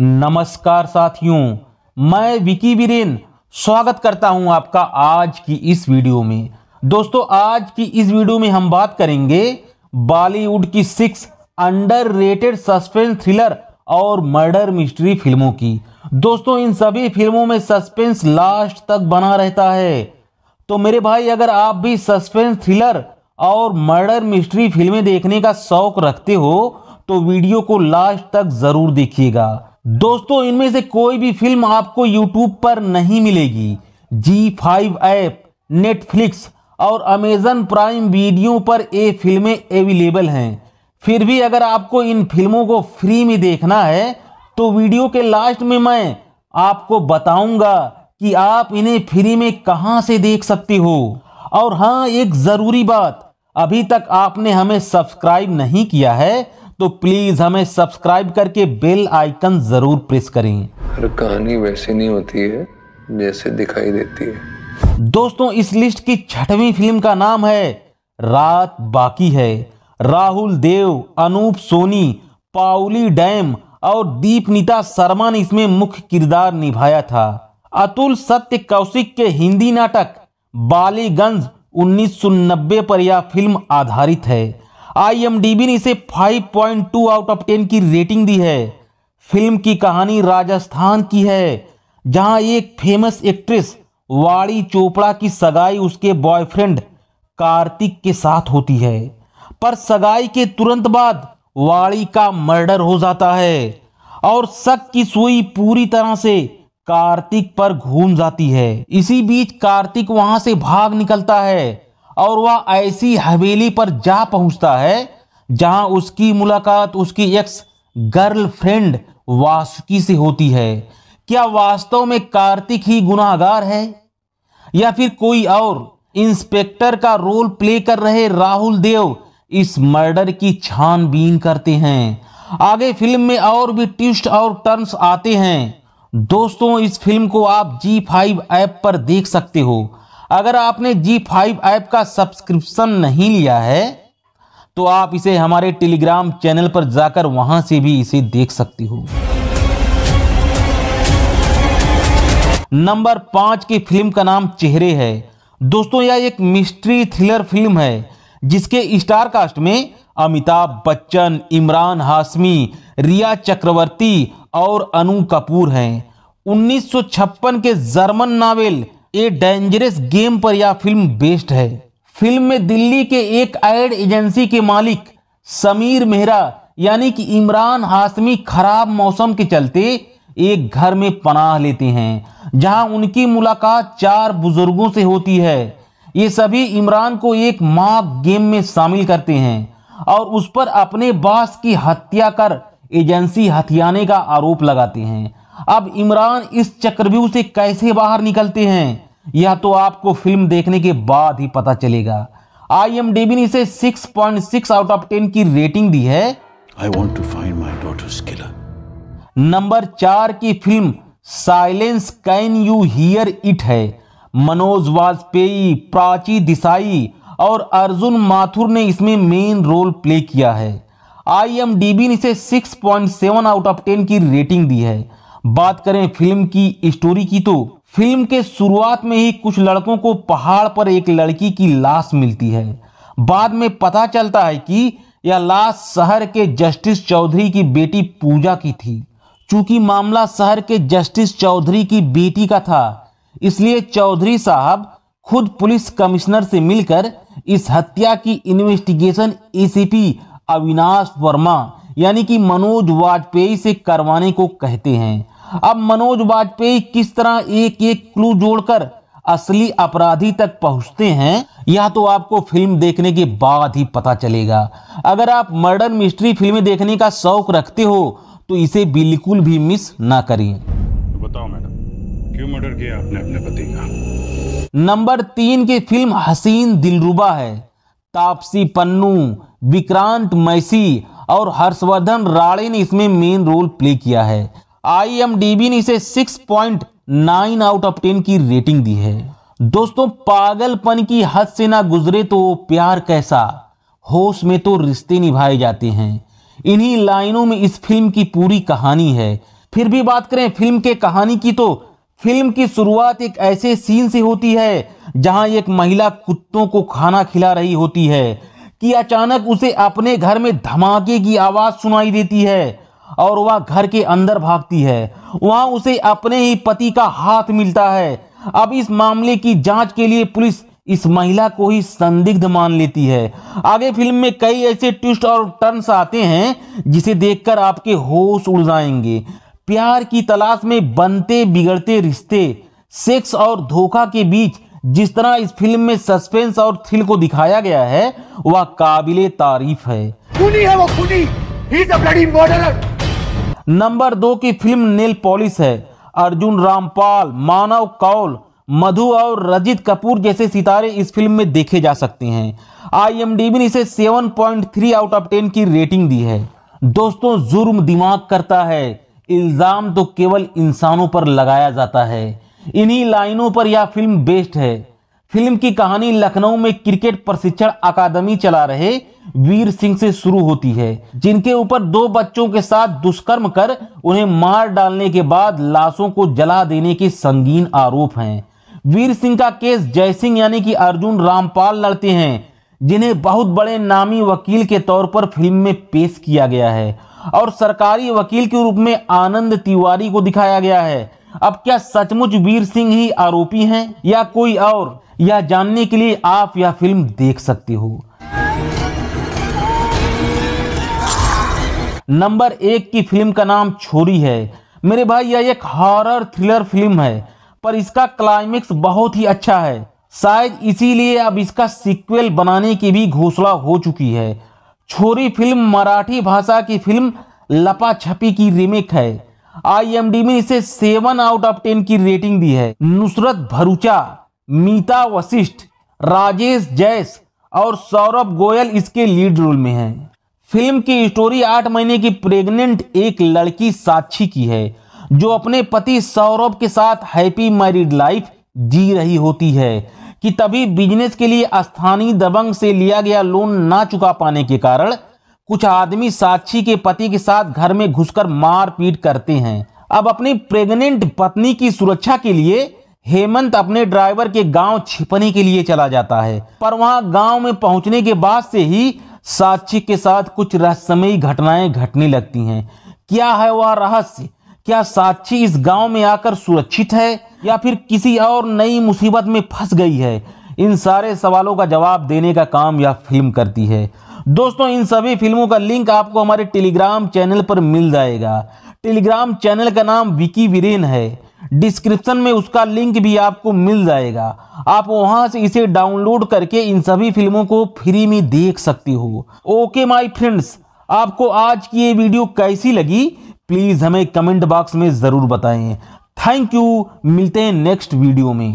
नमस्कार साथियों मैं विकी बीरेन स्वागत करता हूं आपका आज की इस वीडियो में दोस्तों आज की इस वीडियो में हम बात करेंगे बॉलीवुड की six underrated suspense thriller और मर्डर मिस्ट्री फिल्मों की दोस्तों इन सभी फिल्मों में सस्पेंस लास्ट तक बना रहता है तो मेरे भाई अगर आप भी सस्पेंस थ्रिलर और मर्डर मिस्ट्री फिल्में देखने का शौक रखते हो तो वीडियो को लास्ट तक ज़रूर देखिएगा दोस्तों इनमें से कोई भी फिल्म आपको यूट्यूब पर नहीं मिलेगी जी फाइव ऐप नेटफ्लिक्स और अमेजन प्राइम वीडियो पर ये फिल्में अवेलेबल हैं फिर भी अगर आपको इन फिल्मों को फ्री में देखना है तो वीडियो के लास्ट में मैं आपको बताऊंगा कि आप इन्हें फ्री में कहां से देख सकते हो और हाँ एक ज़रूरी बात अभी तक आपने हमें सब्सक्राइब नहीं किया है तो प्लीज हमें सब्सक्राइब करके बेल आइकन जरूर प्रेस करें हर कहानी वैसी नहीं होती है जैसे दिखाई देती है दोस्तों इस लिस्ट की छठवीं फिल्म का नाम है रात बाकी है राहुल देव अनूप सोनी पाउली डैम और दीपनीता शर्मा ने इसमें मुख्य किरदार निभाया था अतुल सत्य कौशिक के हिंदी नाटक बालीगंज 1990 पर यह फिल्म आधारित है आईएमडीबी ने इसे 5.2 आउट ऑफ 10 की रेटिंग दी है फिल्म की कहानी राजस्थान की है जहां एक फेमस एक्ट्रेस वाड़ी चोपड़ा की सगाई उसके बॉयफ्रेंड कार्तिक के साथ होती है पर सगाई के तुरंत बाद वाड़ी का मर्डर हो जाता है और शक की सुई पूरी तरह से कार्तिक पर घूम जाती है इसी बीच कार्तिक वहां से भाग निकलता है और वह ऐसी हवेली पर जा पहुंचता है जहां उसकी मुलाकात उसकी एक्स गर्लफ्रेंड वासुकी से होती है क्या वास्तव में कार्तिक ही गुनाहगार है या फिर कोई और इंस्पेक्टर का रोल प्ले कर रहे राहुल देव इस मर्डर की छानबीन करते हैं आगे फिल्म में और भी ट्विस्ट और टर्न्स आते हैं दोस्तों इस फिल्म को आप जी फाइव ऐप पर देख सकते हो अगर आपने जी फाइव ऐप का सब्सक्रिप्शन नहीं लिया है तो आप इसे हमारे टेलीग्राम चैनल पर जाकर वहां से भी इसे देख सकती हो नंबर पांच की फिल्म का नाम चेहरे है दोस्तों यह एक मिस्ट्री थ्रिलर फिल्म है जिसके स्टार कास्ट में अमिताभ बच्चन इमरान हाशमी रिया चक्रवर्ती और अनु कपूर हैं 1956 के German novel a dangerous game पर यह फिल्म बेस्ड है फिल्म में दिल्ली के एक एड एजेंसी के मालिक समीर मेहरा यानी कि इमरान हाशमी खराब मौसम के चलते एक घर में पनाह लेते हैं जहां उनकी मुलाकात चार बुजुर्गों से होती है ये सभी इमरान को एक माप गेम में शामिल करते हैं और उस पर अपने बास की हत्या कर एजेंसी हथियाने का आरोप लगाते हैं अब इमरान इस चक्रव्यूह से कैसे बाहर निकलते हैं यह तो आपको फिल्म देखने के बाद ही पता चलेगा आई एम ने इसे 6.6 आउट ऑफ 10 की रेटिंग दी है I want to find my daughter's killer number चार की फिल्म silence can you hear it है मनोज वाजपेयी प्राची दिसाई और अर्जुन माथुर ने इसमें मेन रोल प्ले किया है आई एम ने इसे 6.7 आउट ऑफ 10 की रेटिंग दी है बात करें फिल्म की स्टोरी की तो फिल्म के शुरुआत में ही कुछ लड़कों को पहाड़ पर एक लड़की की लाश मिलती है बाद में पता चलता है कि यह लाश शहर के जस्टिस चौधरी की बेटी पूजा की थी चूंकि मामला शहर के जस्टिस चौधरी की बेटी का था इसलिए चौधरी साहब खुद पुलिस कमिश्नर से मिलकर इस हत्या की इन्वेस्टिगेशन एसीपी अविनाश वर्मा यानी कि मनोज वाजपेयी से करवाने को कहते हैं अब मनोज वाजपेयी किस तरह एक एक क्लू जोड़कर असली अपराधी तक पहुंचते हैं यह तो आपको फिल्म देखने के बाद ही पता चलेगा अगर आप मर्डर मिस्ट्री फिल्में देखने का शौक रखते हो तो इसे बिल्कुल भी मिस ना करें तो बताओ मैडम क्यों मर्डर किया आपने अपने पति का नंबर तीन की फिल्म हसीन दिलरुबा है तापसी पन्नू विक्रांत मैसी और हर्षवर्धन राणे ने इसमें मेन रोल प्ले किया है आईएमडीबी ने इसे 6.9 आउट ऑफ 10 की रेटिंग दी है दोस्तों पागलपन की हद से ना गुजरे तो प्यार कैसा होश में तो रिश्ते निभाए जाते हैं इन्हीं लाइनों में इस फिल्म की पूरी कहानी है फिर भी बात करें फिल्म के कहानी की तो फिल्म की शुरुआत एक ऐसे सीन से होती है जहां एक महिला कुत्तों को खाना खिला रही होती है कि अचानक उसे अपने घर में धमाके की आवाज़ सुनाई देती है और वह घर के अंदर भागती है वहां उसे अपने ही पति का हाथ मिलता है अब इस मामले की जांच के लिए पुलिस इस महिला को ही संदिग्ध मान लेती है आगे फिल्म में कई ऐसे ट्विस्ट और टर्न्स आते हैं जिसे देखकर आपके होश उड़ जाएंगे प्यार की तलाश में बनते बिगड़ते रिश्ते सेक्स और धोखा के बीच जिस तरह इस फिल्म में सस्पेंस और थ्रिल को दिखाया गया है वह काबिले तारीफ है खूनी है वो खूनी he is a bloody number दो की फिल्म नेल पॉलिस है अर्जुन रामपाल मानव कौल मधु और रजित कपूर जैसे सितारे इस फिल्म में देखे जा सकते हैं आईएमडीबी ने इसे 7.3 आउट ऑफ 10 की रेटिंग दी है दोस्तों जुर्म दिमाग करता है इल्ज़ाम तो केवल इंसानों पर लगाया जाता है इन्हीं लाइनों पर यह फिल्म बेस्ड है फिल्म की कहानी लखनऊ में क्रिकेट प्रशिक्षण अकादमी चला रहे वीर सिंह से शुरू होती है जिनके ऊपर दो बच्चों के साथ दुष्कर्म कर उन्हें मार डालने के बाद लाशों को जला देने के संगीन आरोप हैं वीर सिंह का केस जयसिंह यानी कि अर्जुन रामपाल लड़ते हैं जिन्हें बहुत बड़े नामी वकील के तौर पर फिल्म में पेश किया गया है और सरकारी वकील के रूप में आनंद तिवारी को दिखाया गया है अब क्या सचमुच वीर सिंह ही आरोपी हैं या कोई और यह जानने के लिए आप यह फिल्म देख सकते हो नंबर एक की फिल्म का नाम छोरी है मेरे भाई यह एक हॉरर थ्रिलर फिल्म है पर इसका क्लाइमेक्स बहुत ही अच्छा है शायद इसीलिए अब इसका सीक्वल बनाने की भी घोषणा हो चुकी है छोरी फिल्म मराठी भाषा की फिल्म लपा छपी की रीमेक है आईएमडी में इसे सेवन आउट ऑफ टेन की रेटिंग दी है नुसरत भरूचा मीता वशिष्ठ राजेश जैस और सौरभ गोयल इसके लीड रोल में हैं फिल्म की स्टोरी आठ महीने की प्रेग्नेंट एक लड़की साक्षी की है जो अपने पति सौरभ के साथ हैप्पी मैरिड लाइफ जी रही होती है कि तभी बिजनेस के लिए स्थानीय दबंग से लिया गया लोन ना चुका पाने के कारण कुछ आदमी साक्षी के पति के साथ घर में घुसकर मारपीट करते हैं अब अपनी प्रेग्नेंट पत्नी की सुरक्षा के लिए हेमंत अपने ड्राइवर के गांव छिपने के लिए चला जाता है पर वहां गांव में पहुंचने के बाद से ही साक्षी के साथ कुछ रहस्यमयी घटनाएं घटने लगती हैं क्या है वह रहस्य क्या साक्षी इस गांव में आकर सुरक्षित है या फिर किसी और नई मुसीबत में फंस गई है इन सारे सवालों का जवाब देने का काम यह फिल्म करती है दोस्तों इन सभी फिल्मों का लिंक आपको हमारे टेलीग्राम चैनल पर मिल जाएगा टेलीग्राम चैनल का नाम विकी वीरेन है डिस्क्रिप्शन में उसका लिंक भी आपको मिल जाएगा आप वहां से इसे डाउनलोड करके इन सभी फिल्मों को फ्री में देख सकते हो ओके माय फ्रेंड्स आपको आज की ये वीडियो कैसी लगी प्लीज़ हमें कमेंट बॉक्स में ज़रूर बताएं थैंक यू मिलते हैं नेक्स्ट वीडियो में